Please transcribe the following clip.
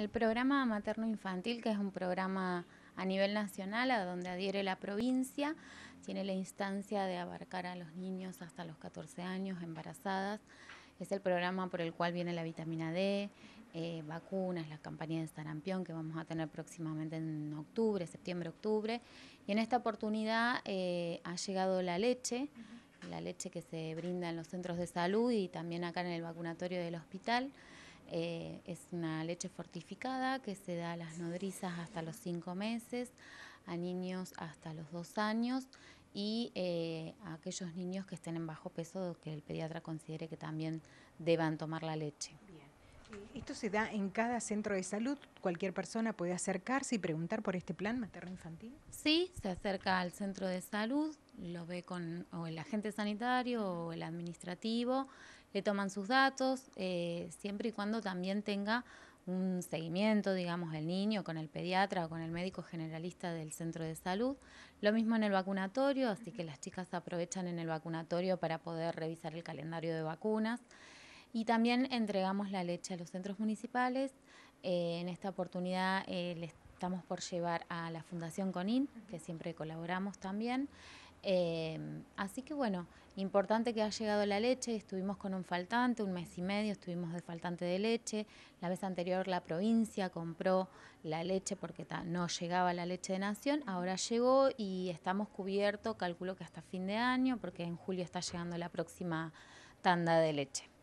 El programa materno-infantil, que es un programa a nivel nacional, a donde adhiere la provincia, tiene la instancia de abarcar a los niños hasta los 14 años, embarazadas. Es el programa por el cual viene la vitamina D, eh, vacunas, las campañas de sarampión que vamos a tener próximamente en octubre, septiembre, octubre. Y en esta oportunidad eh, ha llegado la leche, la leche que se brinda en los centros de salud y también acá en el vacunatorio del hospital. Eh, es una leche fortificada que se da a las nodrizas hasta los 5 meses, a niños hasta los 2 años y eh, a aquellos niños que estén en bajo peso que el pediatra considere que también deban tomar la leche. Esto se da en cada centro de salud. Cualquier persona puede acercarse y preguntar por este plan materno-infantil. Sí, se acerca al centro de salud, lo ve con el agente sanitario o el administrativo, le toman sus datos, eh, siempre y cuando también tenga un seguimiento, digamos, el niño con el pediatra o con el médico generalista del centro de salud. Lo mismo en el vacunatorio, así que las chicas aprovechan en el vacunatorio para poder revisar el calendario de vacunas. Y también entregamos la leche a los centros municipales. Eh, en esta oportunidad eh, le estamos por llevar a la Fundación Conin, que siempre colaboramos también. Eh, así que bueno, importante que ha llegado la leche, estuvimos con un faltante, un mes y medio estuvimos de faltante de leche, la vez anterior la provincia compró la leche porque no llegaba la leche de nación, ahora llegó y estamos cubiertos, calculo que hasta fin de año, porque en julio está llegando la próxima tanda de leche.